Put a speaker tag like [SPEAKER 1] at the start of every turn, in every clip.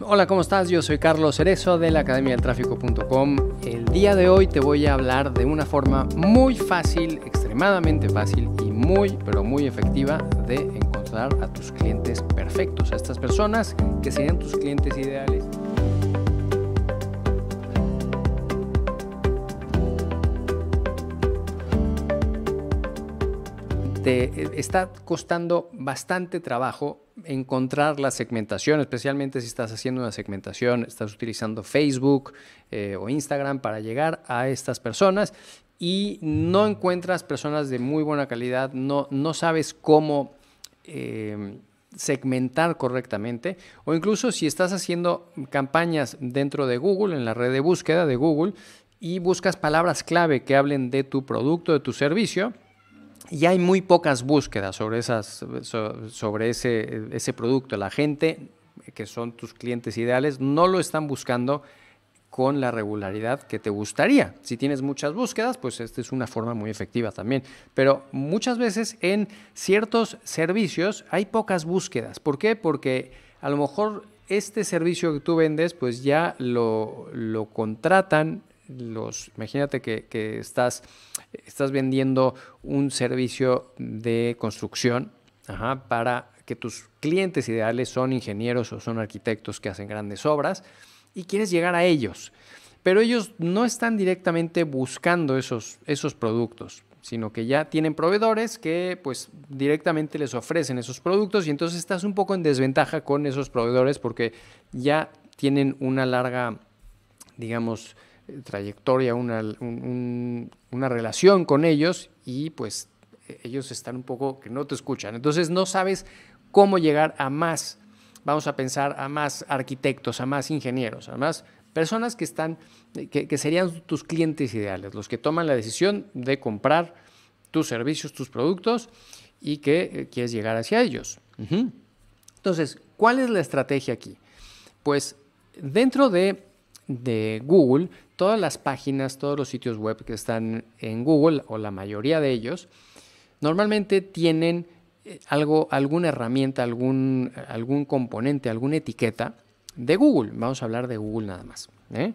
[SPEAKER 1] Hola, ¿cómo estás? Yo soy Carlos Cerezo de la Academia del Tráfico.com. El día de hoy te voy a hablar de una forma muy fácil, extremadamente fácil y muy, pero muy efectiva de encontrar a tus clientes perfectos, a estas personas que serían tus clientes ideales. Eh, está costando bastante trabajo encontrar la segmentación, especialmente si estás haciendo una segmentación, estás utilizando Facebook eh, o Instagram para llegar a estas personas y no encuentras personas de muy buena calidad, no, sabes cómo em, segmentar correctamente o incluso si estás haciendo campañas dentro de Google, en la red de búsqueda de Google y buscas palabras clave que hablen de tu producto, de tu servicio y hay muy pocas búsquedas sobre, esas, sobre ese, ese producto. La gente, que son tus clientes ideales, no lo están buscando con la regularidad que te gustaría. Si tienes muchas búsquedas, pues esta es una forma muy efectiva también. Pero muchas veces en ciertos servicios hay pocas búsquedas. ¿Por qué? Porque a lo mejor este servicio que tú vendes, pues ya lo, lo contratan los, imagínate que, estás, estás vendiendo un servicio de construcción para que tus clientes ideales son ingenieros o son arquitectos que hacen grandes obras y quieres llegar a ellos. Pero ellos no están directamente buscando esos, esos productos, sino que ya tienen proveedores que pues directamente les ofrecen esos productos y entonces estás un poco en desventaja con esos proveedores porque ya tienen una larga, digamos, trayectoria, una, relación con ellos y pues e, ellos están un poco que no te escuchan. Entonces no sabes cómo llegar a más, vamos a pensar a más arquitectos, a más ingenieros, a más personas que están, que, serían tus clientes ideales, los que toman la decisión de comprar tus servicios, tus productos y que eh, quieres llegar hacia ellos. Entonces, ¿cuál es la estrategia aquí? Pues dentro de de Google, todas las páginas, todos los sitios web que están en Google, o la mayoría de ellos, normalmente tienen eh, algo, alguna herramienta, algún, algún componente, alguna etiqueta de Google. Vamos a hablar de Google nada más. ¿eh?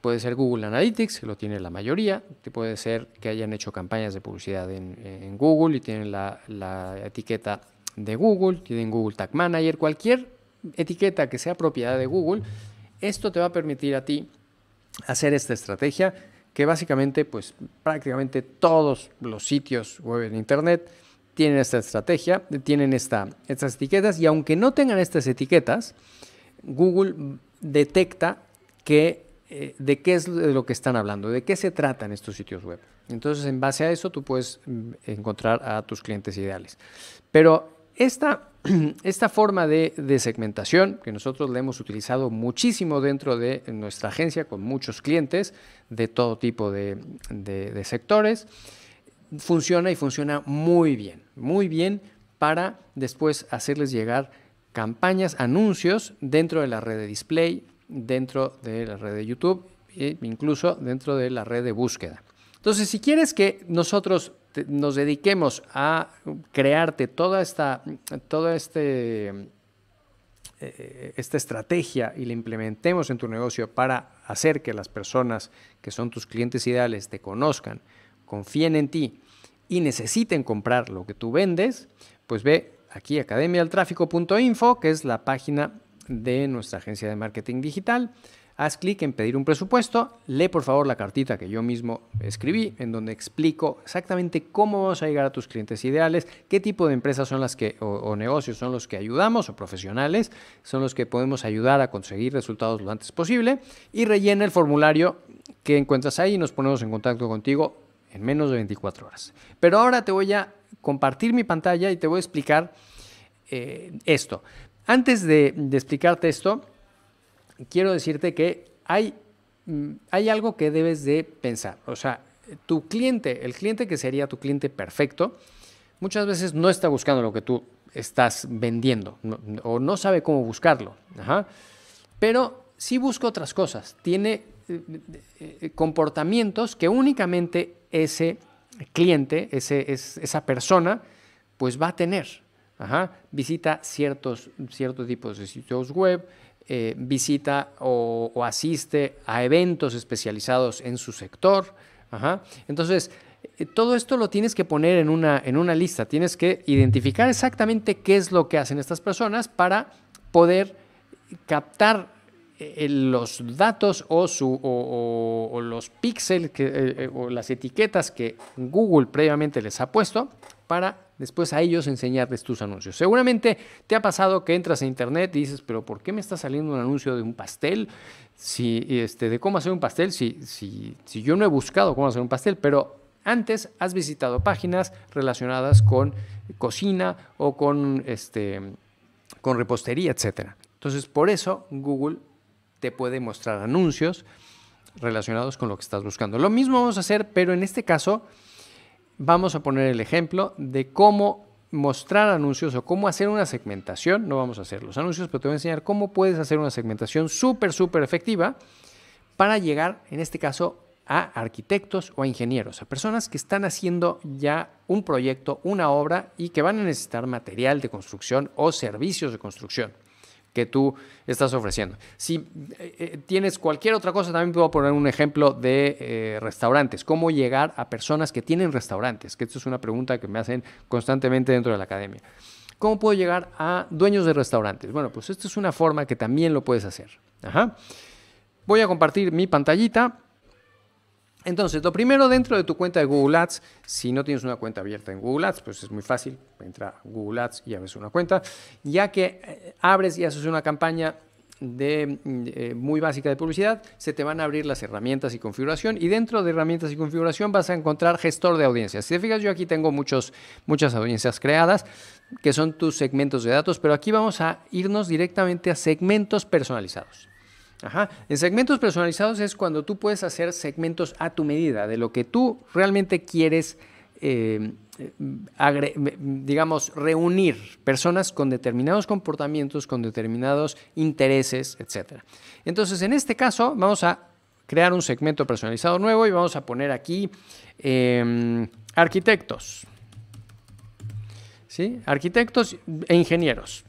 [SPEAKER 1] Puede ser Google Analytics, lo tiene la mayoría, puede ser que hayan hecho campañas de publicidad en, Google y tienen la, la etiqueta de Google, tienen Google Tag Manager, cualquier etiqueta que sea propiedad de Google esto te va a permitir a ti hacer esta estrategia que básicamente pues prácticamente todos los sitios web en internet tienen esta estrategia, tienen esta, estas etiquetas y aunque no tengan estas etiquetas, Google detecta que, eh, de qué es de lo que están hablando, de qué se tratan estos sitios web. Entonces, en base a eso, tú puedes mm, encontrar a tus clientes ideales. Pero esta, esta forma de, segmentación, que nosotros la hemos utilizado muchísimo dentro de nuestra agencia con muchos clientes de todo tipo de, de sectores, funciona y funciona muy bien, muy bien para después hacerles llegar campañas, anuncios dentro de la red de display, dentro de la red de YouTube e incluso dentro de la red de búsqueda. Entonces, si quieres que nosotros este, nos dediquemos a crearte toda esta, toda este, eh, esta estrategia y la implementemos en tu negocio para hacer que las personas que son tus clientes ideales te conozcan, confíen en ti y necesiten comprar lo que tú vendes, pues ve aquí academialtráfico.info, que es la página de nuestra agencia de marketing digital haz clic en pedir un presupuesto, lee por favor la cartita que yo mismo escribí, en donde explico exactamente cómo vamos a llegar a tus clientes ideales, qué tipo de empresas son las que, o, negocios son los que ayudamos, o profesionales, son los que podemos ayudar a conseguir resultados lo antes posible, y rellena el formulario que encuentras ahí y nos ponemos en contacto contigo en menos de 24 horas. Pero ahora te voy a compartir mi pantalla y te voy a explicar eh, esto. Antes de explicarte esto, quiero decirte que hay, mm, hay algo que debes de pensar. O sea, tu cliente, el cliente que sería tu cliente perfecto, muchas veces no está buscando lo que tú estás vendiendo o no sabe cómo buscarlo. Pero sí busca otras cosas. Tiene eh, eh, comportamientos que únicamente ese cliente, ese, esa persona, pues va a tener. Visita ciertos, ciertos tipos de sitios web, eh, visita o, asiste a eventos especializados en su sector. Entonces, eh, todo esto lo tienes que poner en una, en una lista, tienes que identificar exactamente qué es lo que hacen estas personas para poder captar eh, los datos o, su, o, los píxeles o las etiquetas que Google previamente les ha puesto para después a ellos enseñarles tus anuncios. Seguramente te ha pasado que entras a internet y dices, pero ¿por qué me está saliendo un anuncio de un pastel? Si, este, de cómo hacer un pastel, si, si, yo no he buscado cómo hacer un pastel, pero antes has visitado páginas relacionadas con cocina o con, este, con repostería, etc. Entonces, por eso Google te puede mostrar anuncios relacionados con lo que estás buscando. Lo mismo vamos a hacer, pero en este caso vamos a poner el ejemplo de cómo mostrar anuncios o cómo hacer una segmentación. No vamos a hacer los anuncios, pero te voy a enseñar cómo puedes hacer una segmentación súper, súper efectiva para llegar, en este caso, a arquitectos o a ingenieros, a personas que están haciendo ya un proyecto, una obra y que van a necesitar material de construcción o servicios de construcción que tú estás ofreciendo. Si eh, eh, tienes cualquier otra cosa, también puedo poner un ejemplo de eh, restaurantes. ¿Cómo llegar a personas que tienen restaurantes? Que esto es una pregunta que me hacen constantemente dentro de la academia. ¿Cómo puedo llegar a dueños de restaurantes? Bueno, pues esta es una forma que también lo puedes hacer. Voy a compartir mi pantallita entonces, lo primero dentro de tu cuenta de Google Ads, si no tienes una cuenta abierta en Google Ads, pues es muy fácil, entra a Google Ads y abres una cuenta. Ya que eh, abres y haces una campaña de, eh, muy básica de publicidad, se te van a abrir las herramientas y configuración y dentro de herramientas y configuración vas a encontrar gestor de audiencias. Si te fijas, yo aquí tengo muchos, muchas audiencias creadas que son tus segmentos de datos, pero aquí vamos a irnos directamente a segmentos personalizados. En segmentos personalizados es cuando tú puedes hacer segmentos a tu medida, de lo que tú realmente quieres, eh, digamos, reunir personas con determinados comportamientos, con determinados intereses, etc. Entonces, en este caso, vamos a crear un segmento personalizado nuevo y vamos a poner aquí em, arquitectos. ¿Sí? Arquitectos e ingenieros.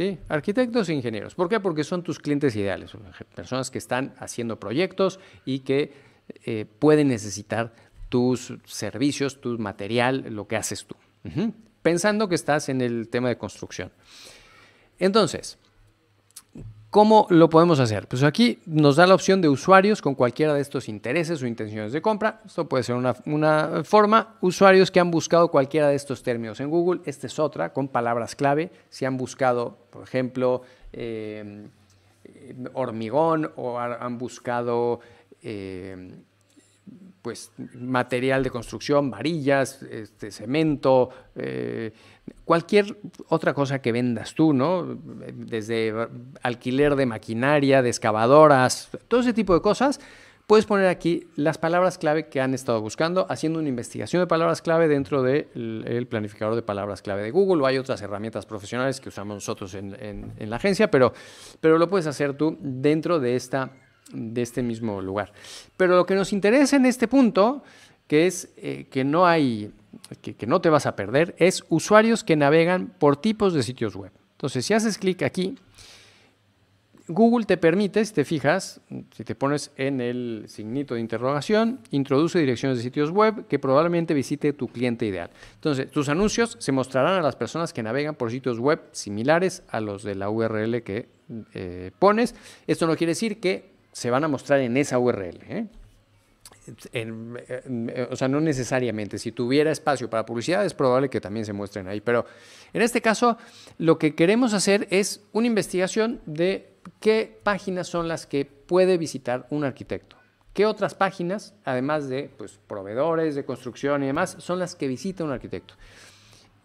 [SPEAKER 1] Sí, arquitectos e ingenieros. ¿Por qué? Porque son tus clientes ideales, personas que están haciendo proyectos y que eh, pueden necesitar tus servicios, tu material, lo que haces tú. Pensando que estás en el tema de construcción. Entonces, ¿Cómo lo podemos hacer? Pues aquí nos da la opción de usuarios con cualquiera de estos intereses o intenciones de compra. Esto puede ser una, forma. Usuarios que han buscado cualquiera de estos términos en Google. Esta es otra, con palabras clave. Si han buscado, por ejemplo, eh, hormigón o han buscado... Eh, pues, material de construcción, varillas, este, cemento, eh, cualquier otra cosa que vendas tú, ¿no? Desde alquiler de maquinaria, de excavadoras, todo ese tipo de cosas. Puedes poner aquí las palabras clave que han estado buscando, haciendo una investigación de palabras clave dentro del planificador de palabras clave de Google o hay otras herramientas profesionales que usamos nosotros en, la agencia, pero, pero lo puedes hacer tú dentro de esta de este mismo lugar. Pero lo que nos interesa en este punto, que es eh, que no hay, que, no te vas a perder, es usuarios que navegan por tipos de sitios web. Entonces, si haces clic aquí, Google te permite, si te fijas, si te pones en el signito de interrogación, introduce direcciones de sitios web que probablemente visite tu cliente ideal. Entonces, tus anuncios se mostrarán a las personas que navegan por sitios web similares a los de la URL que eh, pones. Esto no quiere decir que se van a mostrar en esa URL. ¿eh? Eh, o sea, no necesariamente. Si tuviera espacio para publicidad, es probable que también se muestren ahí. Pero en este caso, lo que queremos hacer es una investigación de qué páginas son las que puede visitar un arquitecto. ¿Qué otras páginas, además de pues, proveedores de construcción y demás, son las que visita un arquitecto?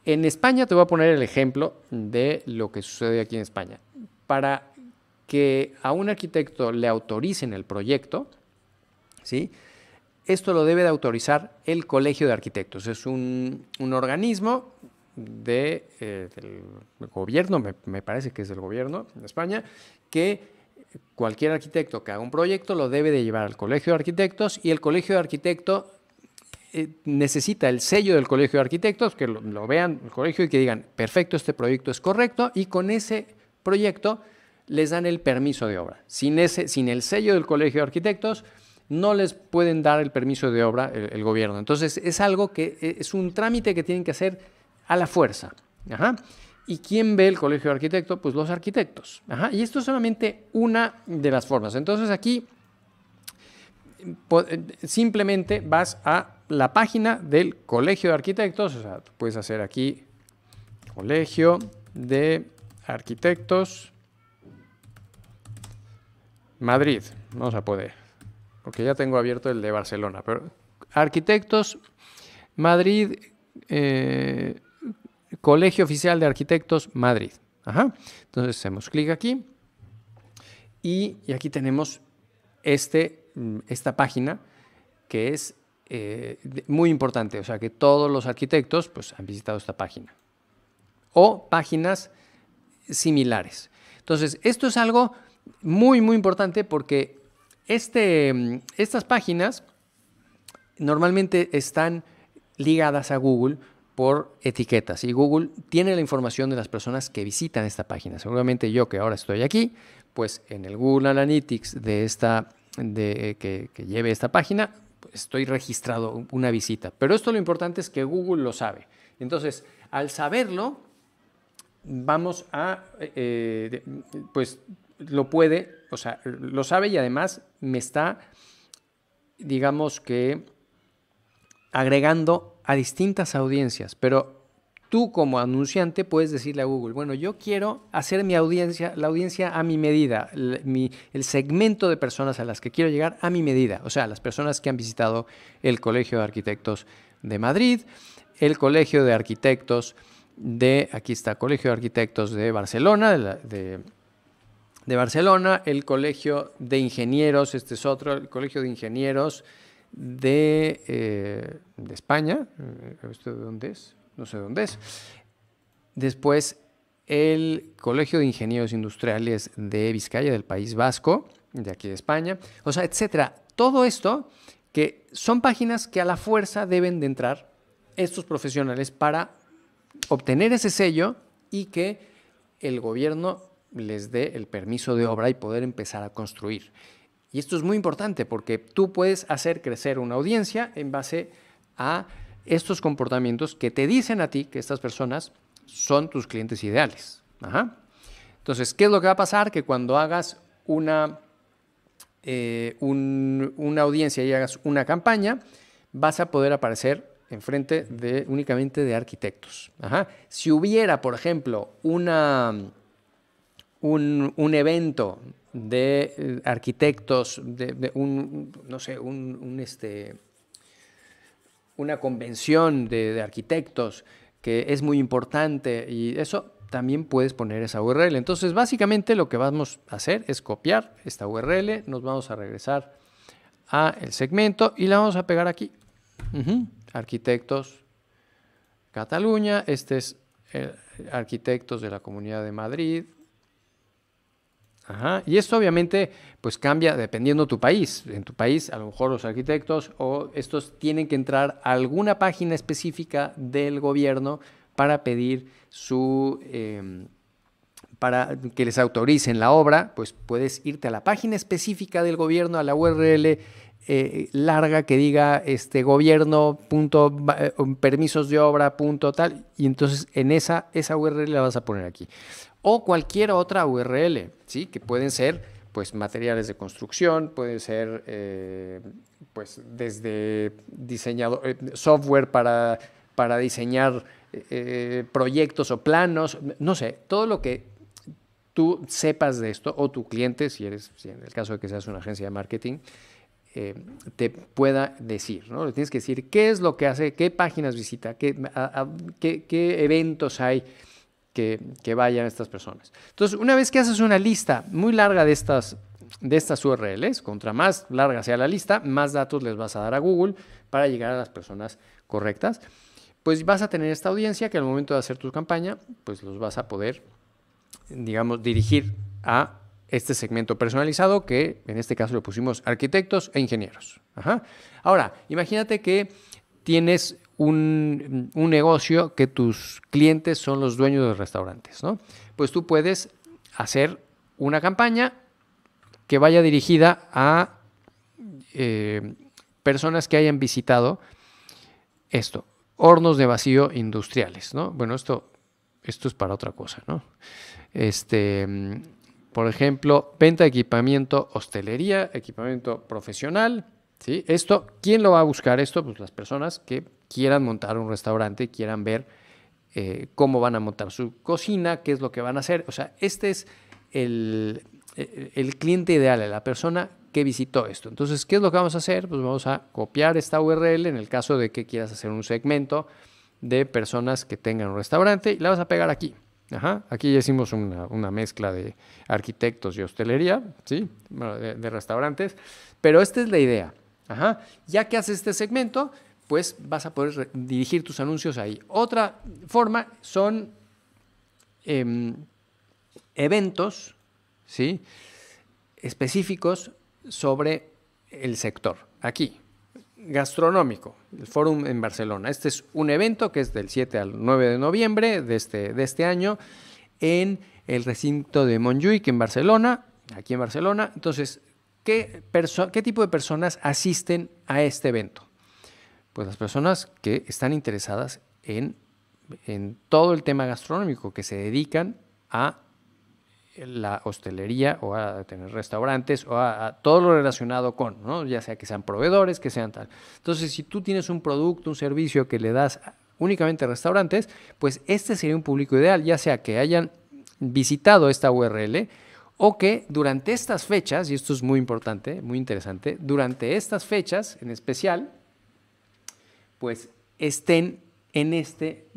[SPEAKER 1] En España te voy a poner el ejemplo de lo que sucede aquí en España. Para que a un arquitecto le autoricen el proyecto, ¿sí? Esto lo debe de autorizar el Colegio de Arquitectos. Es un, organismo de, eh, del gobierno, me, parece que es del gobierno de España, que cualquier arquitecto que haga un proyecto lo debe de llevar al Colegio de Arquitectos y el Colegio de Arquitectos eh, necesita el sello del Colegio de Arquitectos, que lo vean el colegio y que digan, perfecto, este proyecto es correcto y con ese proyecto les dan el permiso de obra. Sin, ese, sin el sello del Colegio de Arquitectos, no les pueden dar el permiso de obra el, gobierno. Entonces es algo que e, es un trámite que tienen que hacer a la fuerza. ¿Y quién ve el colegio de arquitectos? Pues los arquitectos. Y esto es solamente una de las formas. Entonces aquí eh, simplemente vas a la página del colegio de arquitectos. O sea, puedes hacer aquí colegio de arquitectos Madrid, no se puede, porque ya tengo abierto el de Barcelona. Pero arquitectos, Madrid, eh, Colegio Oficial de Arquitectos, Madrid. Ajá. Entonces hacemos clic aquí y, aquí tenemos este, mm, esta página que es eh, muy importante, o sea que todos los arquitectos pues, han visitado esta página o páginas similares. Entonces, esto es algo muy, muy importante porque este, mm, estas páginas normalmente están ligadas a Google por etiquetas y Google tiene la información de las personas que visitan esta página. Seguramente yo que ahora estoy aquí, pues en el Google Analytics de esta, de, eh, que, lleve esta página, pues estoy registrado una visita. Pero esto lo importante es que Google lo sabe. Entonces, al saberlo, vamos a eh, eh, pues lo puede, o sea, lo sabe y además me está, digamos que, agregando a distintas audiencias, pero tú como anunciante puedes decirle a Google, bueno, yo quiero hacer mi audiencia, la audiencia a mi medida, el, mi, el, segmento de personas a las que quiero llegar a mi medida, o sea, las personas que han visitado el Colegio de Arquitectos de Madrid, el Colegio de Arquitectos de, aquí está, Colegio de Arquitectos de Barcelona, de, de de Barcelona, el Colegio de Ingenieros, este es otro, el Colegio de Ingenieros de, eh, España, eh, de dónde es? No sé dónde es. Después, el Colegio de Ingenieros Industriales de Vizcaya, del País Vasco, de aquí de España, o sea, etcétera. Todo esto que son páginas que a la fuerza deben de entrar estos profesionales para obtener ese sello y que el gobierno les dé el permiso de obra y poder empezar a construir. Y esto es muy importante porque tú puedes hacer crecer una audiencia en base a estos comportamientos que te dicen a ti que estas personas son tus clientes ideales. Entonces, ¿qué es lo que va a pasar? Que cuando hagas una, eh, una audiencia y hagas una campaña, vas a poder aparecer enfrente de únicamente de arquitectos. Si hubiera, por ejemplo, una un, evento de eh, arquitectos, de, un, no sé, un, este, una convención de, arquitectos que es muy importante y eso también puedes poner esa URL. Entonces, básicamente lo que vamos a hacer es copiar esta URL, nos vamos a regresar a el segmento y la vamos a pegar aquí. Arquitectos Cataluña, este es arquitectos de la Comunidad de Madrid, y esto obviamente pues cambia dependiendo tu país. En tu país a lo mejor los arquitectos o estos tienen que entrar a alguna página específica del gobierno para pedir su... Em, para que les autoricen la obra, pues puedes irte a la página específica del gobierno, a la URL eh, larga que diga este gobierno eh, de obra y entonces en esa esa URL la vas a poner aquí o cualquier otra URL, ¿sí? que pueden ser pues, materiales de construcción, pueden ser eh, pues, desde diseñado, eh, software para, para diseñar eh, proyectos o planos, no sé, todo lo que tú sepas de esto o tu cliente, si eres, en el caso de que seas una agencia de marketing, te pueda decir, ¿no? Le tienes que decir qué es lo que hace, qué páginas visita, qué, qué eventos hay que, vayan estas personas. Entonces, una vez que haces una lista muy larga de estas, de estas URLs, contra más larga sea la lista, más datos les vas a dar a Google para llegar a las personas correctas, pues vas a tener esta audiencia que al momento de hacer tu campaña, pues los vas a poder, digamos, dirigir a este segmento personalizado que en este caso le pusimos arquitectos e ingenieros. Ahora, imagínate que tienes un, negocio que tus clientes son los dueños de restaurantes, ¿no? Pues tú puedes hacer una campaña que vaya dirigida a eh, personas que hayan visitado esto, hornos de vacío industriales, ¿no? Bueno, esto, esto es para otra cosa, ¿no? Este, por ejemplo, venta de equipamiento, hostelería, equipamiento profesional, esto, ¿quién lo va a buscar esto? Pues las personas que quieran montar un restaurante, quieran ver eh, cómo van a montar su cocina, qué es lo que van a hacer. O sea, este es e, e, el, cliente ideal, la persona que visitó esto. Entonces, ¿qué es lo que vamos a hacer? Pues vamos a copiar esta URL en el caso de que quieras hacer un segmento de personas que tengan un restaurante y la vas a pegar aquí. Ajá. Aquí ya hicimos una, mezcla de arquitectos y hostelería, ¿sí? de, restaurantes, pero esta es la idea. Ya que haces este segmento, pues vas a poder dirigir tus anuncios ahí. Otra forma son em, eventos ¿sí? específicos sobre el sector. Aquí, gastronómico, el Fórum en Barcelona. Este es un evento que es del 7 al 9 de noviembre de este, de este año en el recinto de Montjuic en Barcelona, aquí en Barcelona. Entonces, ¿Qué, tipo de personas asisten a este evento? Pues las personas que están interesadas en, todo el tema gastronómico, que se dedican a la hostelería o a tener restaurantes o a, todo lo relacionado con, ya sea que sean proveedores, que sean tal. Entonces, si tú tienes un producto, un servicio que le das únicamente a restaurantes, pues este sería un público ideal, ya sea que hayan visitado esta URL o que durante estas fechas, y esto es muy importante, muy interesante, durante estas fechas en especial, pues estén en este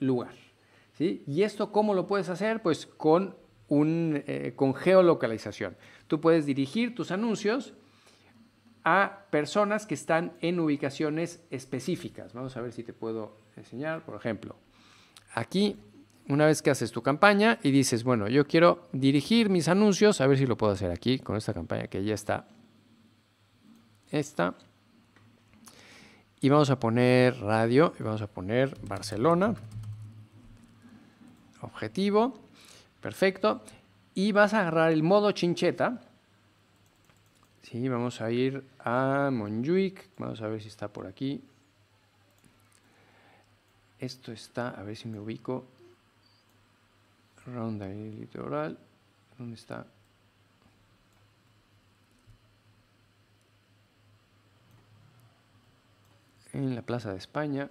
[SPEAKER 1] lugar. ¿Y esto cómo lo puedes hacer? Pues con, un, eh, con geolocalización. Tú puedes dirigir tus anuncios a personas que están en ubicaciones específicas. Vamos a ver si te puedo enseñar, por ejemplo, aquí una vez que haces tu campaña y dices, bueno, yo quiero dirigir mis anuncios, a ver si lo puedo hacer aquí con esta campaña que ya está. Esta. Y vamos a poner radio y vamos a poner Barcelona. Objetivo. Perfecto. Y vas a agarrar el modo chincheta. Sí, vamos a ir a Monjuic. Vamos a ver si está por aquí. Esto está, a ver si me ubico ronda y litoral. ¿Dónde está? En la Plaza de España.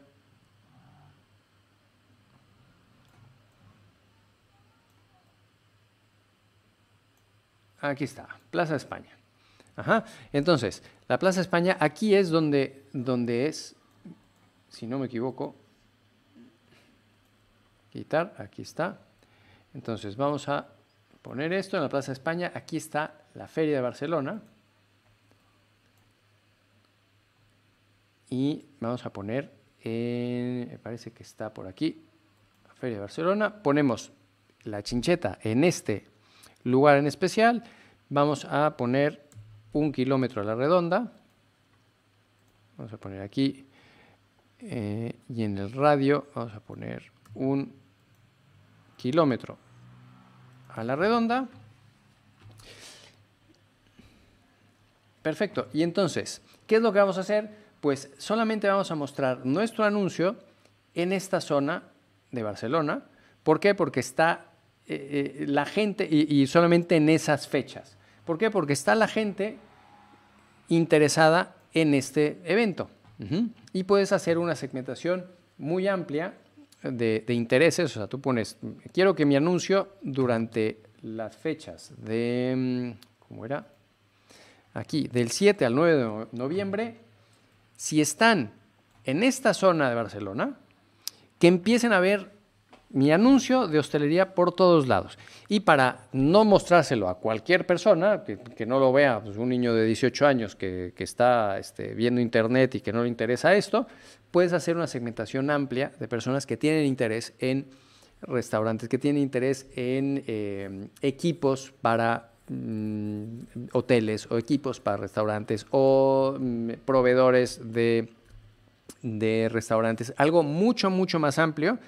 [SPEAKER 1] Aquí está, Plaza de España. Ajá. Entonces, la Plaza de España, aquí es donde, donde es, si no me equivoco, quitar, aquí está, entonces vamos a poner esto en la Plaza de España. Aquí está la Feria de Barcelona. Y vamos a poner, me parece que está por aquí, la Feria de Barcelona. Ponemos la chincheta en este lugar en especial. Vamos a poner un kilómetro a la redonda. Vamos a poner aquí. Eh, y en el radio vamos a poner un kilómetro a la redonda. Perfecto. Y entonces, ¿qué es lo que vamos a hacer? Pues solamente vamos a mostrar nuestro anuncio en esta zona de Barcelona. ¿Por qué? Porque está eh, eh, la gente, y, solamente en esas fechas. ¿Por qué? Porque está la gente interesada en este evento. Y puedes hacer una segmentación muy amplia de, intereses, o sea, tú pones, quiero que mi anuncio durante las fechas de, mm, ¿cómo era? Aquí, del 7 al 9 de noviembre, si están en esta zona de Barcelona, que empiecen a ver mi anuncio de hostelería por todos lados. Y para no mostrárselo a cualquier persona, que, no lo vea pues, un niño de 18 años que, está este, viendo internet y que no le interesa esto, puedes hacer una segmentación amplia de personas que tienen interés en restaurantes, que tienen interés en eh, equipos para mm, hoteles o equipos para restaurantes o mm, proveedores de, de restaurantes. Algo mucho, mucho más amplio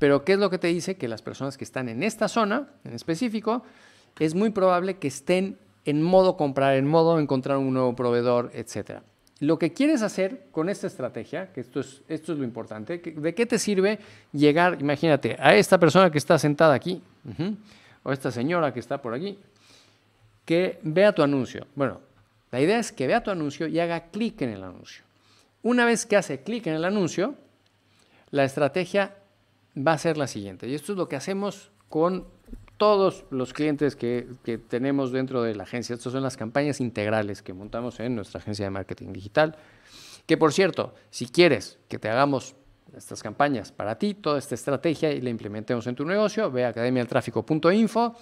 [SPEAKER 1] pero ¿qué es lo que te dice? Que las personas que están en esta zona, en específico, es muy probable que estén en modo comprar, en modo encontrar un nuevo proveedor, etcétera. Lo que quieres hacer con esta estrategia, que esto es, esto es lo importante, ¿de qué te sirve llegar, imagínate, a esta persona que está sentada aquí, o esta señora que está por aquí, que vea tu anuncio? Bueno, la idea es que vea tu anuncio y haga clic en el anuncio. Una vez que hace clic en el anuncio, la estrategia va a ser la siguiente. Y esto es lo que hacemos con todos los clientes que, tenemos dentro de la agencia. Estas son las campañas integrales que montamos en nuestra agencia de marketing digital. Que por cierto, si quieres que te hagamos estas campañas para ti, toda esta estrategia y la implementemos en tu negocio, ve a academialtráfico.info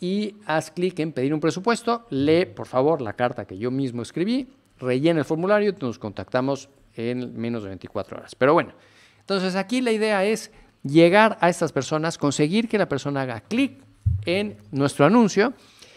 [SPEAKER 1] y haz clic en pedir un presupuesto. Lee, por favor, la carta que yo mismo escribí, rellena el formulario y nos contactamos en menos de 24 horas. Pero bueno, entonces aquí la idea es llegar a estas personas, conseguir que la persona haga clic en nuestro anuncio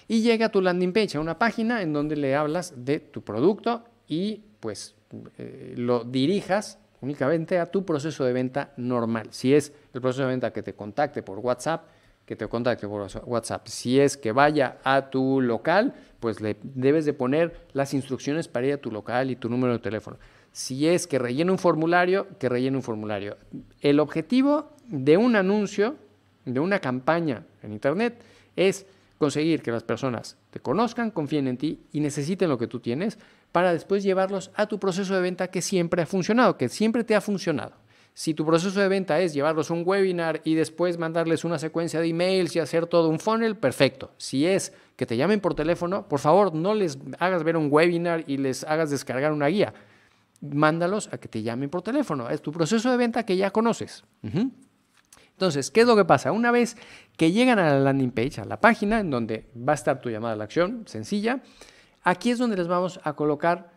[SPEAKER 1] y llegue a tu landing page, a una página en donde le hablas de tu producto y pues eh, lo dirijas únicamente a tu proceso de venta normal. Si es el proceso de venta que te contacte por WhatsApp, que te contacte por WhatsApp. Si es que vaya a tu local, pues le debes de poner las instrucciones para ir a tu local y tu número de teléfono. Si es que rellene un formulario, que rellene un formulario. El objetivo de un anuncio, de una campaña en Internet, es conseguir que las personas te conozcan, confíen en ti y necesiten lo que tú tienes para después llevarlos a tu proceso de venta que siempre ha funcionado, que siempre te ha funcionado. Si tu proceso de venta es llevarlos a un webinar y después mandarles una secuencia de emails y hacer todo un funnel, perfecto. Si es que te llamen por teléfono, por favor no les hagas ver un webinar y les hagas descargar una guía. Mándalos a que te llamen por teléfono. Es tu proceso de venta que ya conoces. Entonces, ¿qué es lo que pasa? Una vez que llegan a la landing page, a la página en donde va a estar tu llamada a la acción, sencilla, aquí es donde les vamos a colocar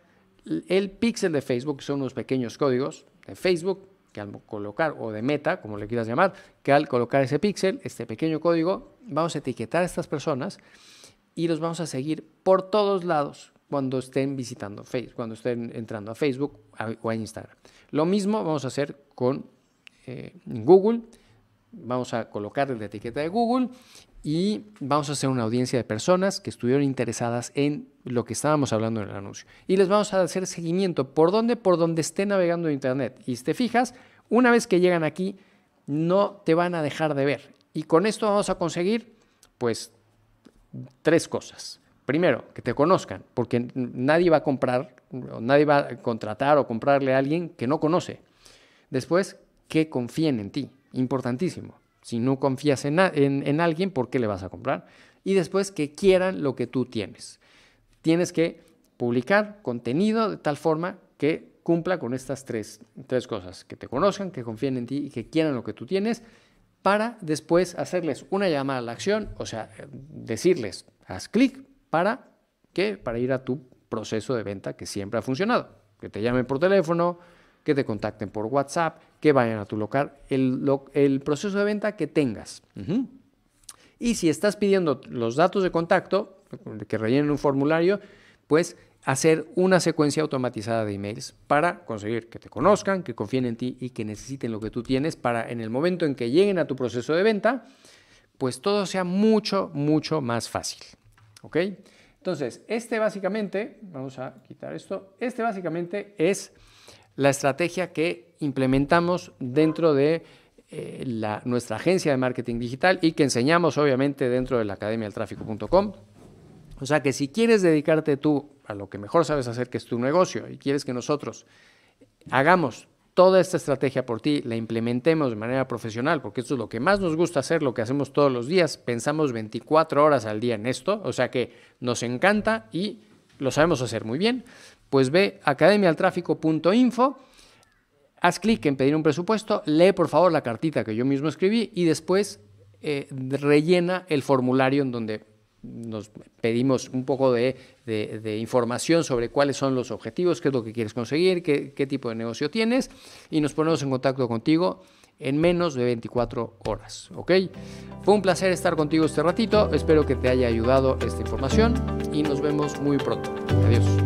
[SPEAKER 1] el pixel de Facebook, que son unos pequeños códigos de Facebook, que al colocar, o de meta, como le quieras llamar, que al colocar ese pixel, este pequeño código, vamos a etiquetar a estas personas y los vamos a seguir por todos lados cuando estén visitando Facebook, cuando estén entrando a Facebook o a Instagram. Lo mismo vamos a hacer con eh, Google vamos a colocar la etiqueta de Google y vamos a hacer una audiencia de personas que estuvieron interesadas en lo que estábamos hablando en el anuncio. Y les vamos a hacer seguimiento por donde, por donde esté navegando en Internet. Y si te fijas, una vez que llegan aquí, no te van a dejar de ver. Y con esto vamos a conseguir, pues, tres cosas. Primero, que te conozcan, porque nadie va a comprar, nadie va a contratar o comprarle a alguien que no conoce. Después, que confíen en ti importantísimo. Si no confías en, alguien, ¿por qué le vas a comprar? Y después que quieran lo que tú tienes. Tienes que publicar contenido de tal forma que cumpla con estas tres, cosas, que te conozcan, que confíen en ti y que quieran lo que tú tienes, para después hacerles una llamada a la acción, o sea, decirles, haz clic para, para ir a tu proceso de venta que siempre ha funcionado, que te llamen por teléfono, que te contacten por WhatsApp, que vayan a tu local, el, proceso de venta que tengas. Y si estás pidiendo los datos de contacto, que rellenen un formulario, pues hacer una secuencia automatizada de emails para conseguir que te conozcan, que confíen en ti y que necesiten lo que tú tienes para en el momento en que lleguen a tu proceso de venta, pues todo sea mucho, mucho más fácil. ¿Ok? Entonces, este básicamente, vamos a quitar esto, este básicamente es la estrategia que implementamos dentro de eh, nuestra agencia de marketing digital y que enseñamos obviamente dentro de la academia del tráfico.com. O sea que si quieres dedicarte tú a lo que mejor sabes hacer, que es tu negocio, y quieres que nosotros hagamos toda esta estrategia por ti, la implementemos de manera profesional, porque esto es lo que más nos gusta hacer, lo que hacemos todos los días, pensamos 24 horas al día en esto, o sea que nos encanta y lo sabemos hacer muy bien. Pues ve academialtráfico.info, haz clic en pedir un presupuesto, lee por favor la cartita que yo mismo escribí y después eh, rellena el formulario en donde nos pedimos un poco de, información sobre cuáles son los objetivos, qué es lo que quieres conseguir, qué, tipo de negocio tienes y nos ponemos en contacto contigo en menos de 24 horas. ¿Ok? Fue un placer estar contigo este ratito. Espero que te haya ayudado esta información y nos vemos muy pronto. Adiós.